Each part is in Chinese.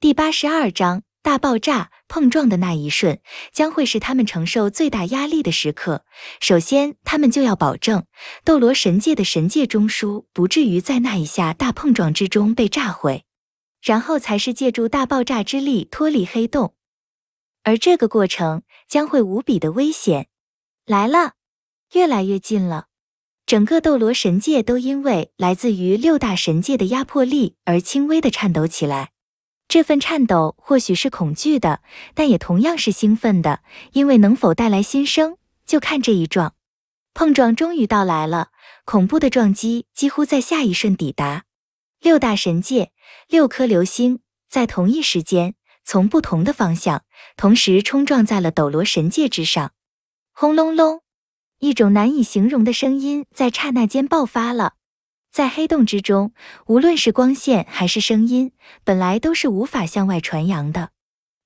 第八十二章大爆炸碰撞的那一瞬，将会是他们承受最大压力的时刻。首先，他们就要保证斗罗神界的神界中枢不至于在那一下大碰撞之中被炸毁，然后才是借助大爆炸之力脱离黑洞。而这个过程将会无比的危险。来了，越来越近了，整个斗罗神界都因为来自于六大神界的压迫力而轻微的颤抖起来。这份颤抖或许是恐惧的，但也同样是兴奋的，因为能否带来新生，就看这一撞。碰撞终于到来了，恐怖的撞击几乎在下一瞬抵达。六大神界，六颗流星在同一时间从不同的方向同时冲撞在了斗罗神界之上。轰隆隆，一种难以形容的声音在刹那间爆发了。在黑洞之中，无论是光线还是声音，本来都是无法向外传扬的。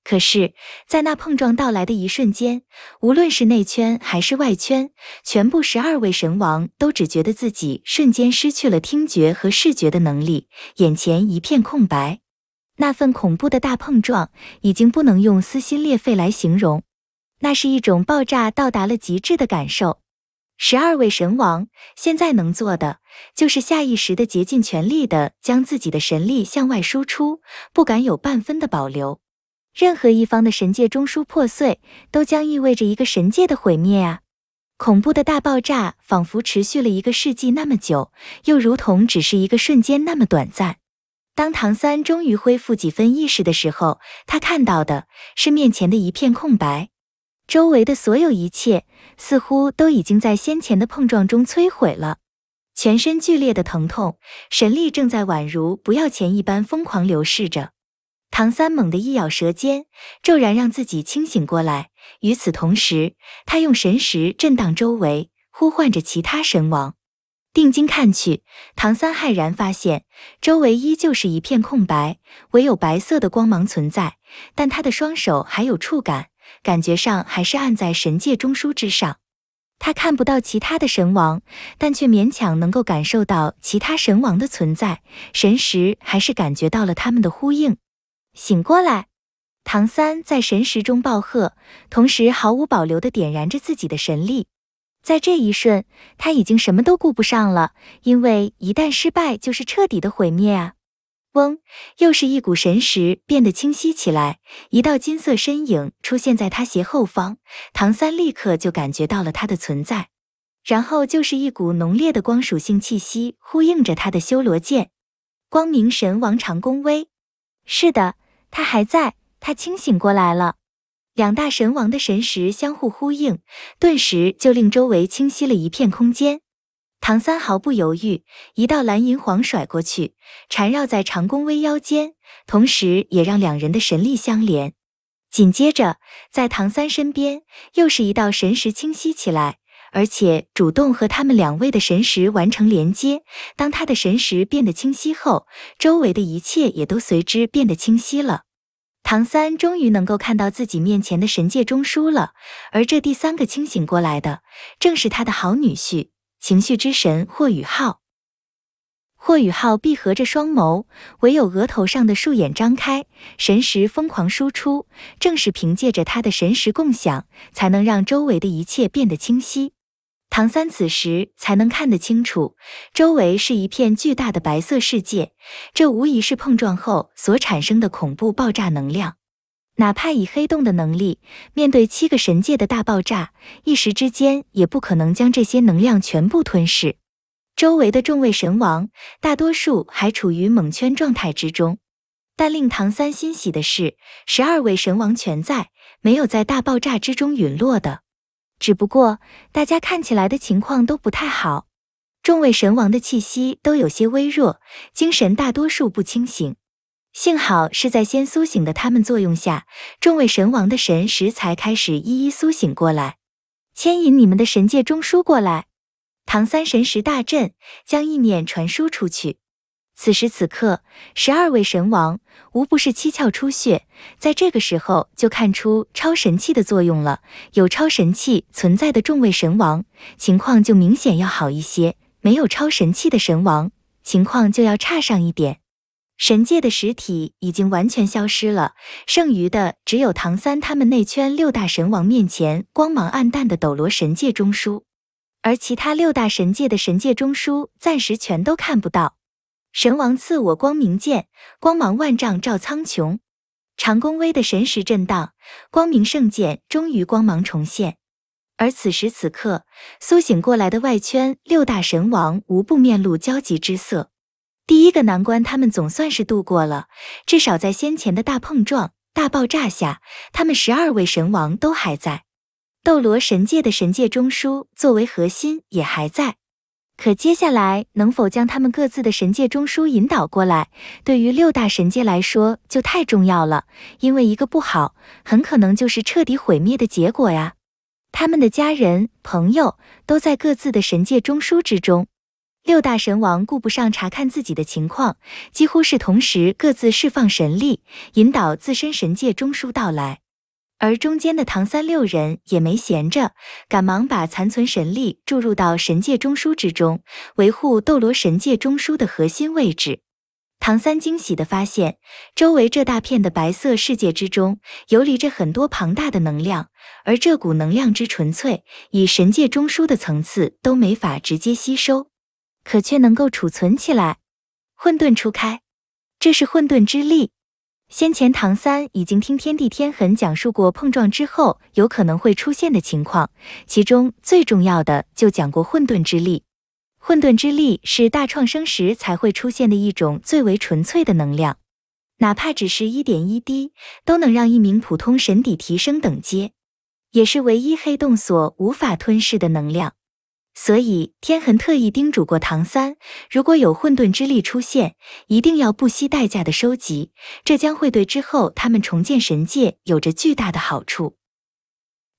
可是，在那碰撞到来的一瞬间，无论是内圈还是外圈，全部十二位神王都只觉得自己瞬间失去了听觉和视觉的能力，眼前一片空白。那份恐怖的大碰撞，已经不能用撕心裂肺来形容，那是一种爆炸到达了极致的感受。十二位神王现在能做的，就是下意识的竭尽全力的将自己的神力向外输出，不敢有半分的保留。任何一方的神界中枢破碎，都将意味着一个神界的毁灭啊！恐怖的大爆炸仿佛持续了一个世纪那么久，又如同只是一个瞬间那么短暂。当唐三终于恢复几分意识的时候，他看到的是面前的一片空白。周围的所有一切似乎都已经在先前的碰撞中摧毁了，全身剧烈的疼痛，神力正在宛如不要钱一般疯狂流逝着。唐三猛地一咬舌尖，骤然让自己清醒过来。与此同时，他用神识震荡周围，呼唤着其他神王。定睛看去，唐三骇然发现，周围依旧是一片空白，唯有白色的光芒存在，但他的双手还有触感。感觉上还是按在神界中枢之上，他看不到其他的神王，但却勉强能够感受到其他神王的存在，神识还是感觉到了他们的呼应。醒过来！唐三在神识中暴喝，同时毫无保留地点燃着自己的神力。在这一瞬，他已经什么都顾不上了，因为一旦失败，就是彻底的毁灭啊！嗡！又是一股神识变得清晰起来，一道金色身影出现在他斜后方，唐三立刻就感觉到了他的存在，然后就是一股浓烈的光属性气息呼应着他的修罗剑，光明神王长弓威。是的，他还在，他清醒过来了。两大神王的神识相互呼应，顿时就令周围清晰了一片空间。唐三毫不犹豫，一道蓝银黄甩过去，缠绕在长弓微腰间，同时也让两人的神力相连。紧接着，在唐三身边又是一道神识清晰起来，而且主动和他们两位的神识完成连接。当他的神识变得清晰后，周围的一切也都随之变得清晰了。唐三终于能够看到自己面前的神界中枢了，而这第三个清醒过来的，正是他的好女婿。情绪之神霍雨浩，霍雨浩闭合着双眸，唯有额头上的竖眼张开，神识疯狂输出。正是凭借着他的神识共享，才能让周围的一切变得清晰。唐三此时才能看得清楚，周围是一片巨大的白色世界，这无疑是碰撞后所产生的恐怖爆炸能量。哪怕以黑洞的能力，面对七个神界的大爆炸，一时之间也不可能将这些能量全部吞噬。周围的众位神王，大多数还处于蒙圈状态之中。但令唐三欣喜的是，十二位神王全在，没有在大爆炸之中陨落的。只不过，大家看起来的情况都不太好，众位神王的气息都有些微弱，精神大多数不清醒。幸好是在先苏醒的他们作用下，众位神王的神识才开始一一苏醒过来，牵引你们的神界中枢过来。唐三神识大振，将意念传输出去。此时此刻，十二位神王无不是七窍出血，在这个时候就看出超神器的作用了。有超神器存在的众位神王情况就明显要好一些，没有超神器的神王情况就要差上一点。神界的实体已经完全消失了，剩余的只有唐三他们内圈六大神王面前光芒暗淡的斗罗神界中枢，而其他六大神界的神界中枢暂时全都看不到。神王赐我光明剑，光芒万丈照苍穹。长弓威的神识震荡，光明圣剑终于光芒重现。而此时此刻，苏醒过来的外圈六大神王无不面露焦急之色。第一个难关，他们总算是度过了。至少在先前的大碰撞、大爆炸下，他们十二位神王都还在，斗罗神界的神界中枢作为核心也还在。可接下来能否将他们各自的神界中枢引导过来，对于六大神界来说就太重要了。因为一个不好，很可能就是彻底毁灭的结果呀。他们的家人、朋友都在各自的神界中枢之中。六大神王顾不上查看自己的情况，几乎是同时各自释放神力，引导自身神界中枢到来。而中间的唐三六人也没闲着，赶忙把残存神力注入到神界中枢之中，维护斗罗神界中枢的核心位置。唐三惊喜的发现，周围这大片的白色世界之中，游离着很多庞大的能量，而这股能量之纯粹，以神界中枢的层次都没法直接吸收。可却能够储存起来。混沌初开，这是混沌之力。先前唐三已经听天地天痕讲述过碰撞之后有可能会出现的情况，其中最重要的就讲过混沌之力。混沌之力是大创生时才会出现的一种最为纯粹的能量，哪怕只是一点一滴，都能让一名普通神底提升等阶，也是唯一黑洞所无法吞噬的能量。所以，天恒特意叮嘱过唐三，如果有混沌之力出现，一定要不惜代价的收集，这将会对之后他们重建神界有着巨大的好处。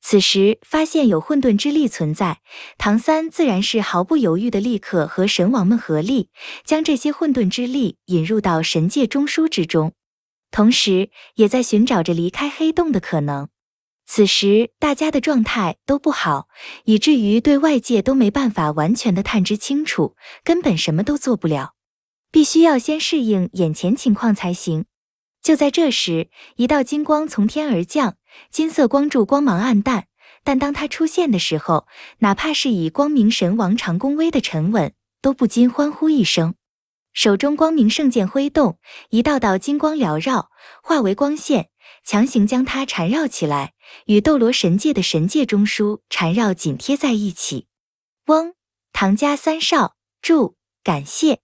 此时发现有混沌之力存在，唐三自然是毫不犹豫的，立刻和神王们合力，将这些混沌之力引入到神界中枢之中，同时也在寻找着离开黑洞的可能。此时，大家的状态都不好，以至于对外界都没办法完全的探知清楚，根本什么都做不了，必须要先适应眼前情况才行。就在这时，一道金光从天而降，金色光柱光芒暗淡，但当它出现的时候，哪怕是以光明神王长弓威的沉稳，都不禁欢呼一声，手中光明圣剑挥动，一道道金光缭绕，化为光线。强行将它缠绕起来，与斗罗神界的神界中枢缠绕紧贴在一起。翁，唐家三少，祝感谢。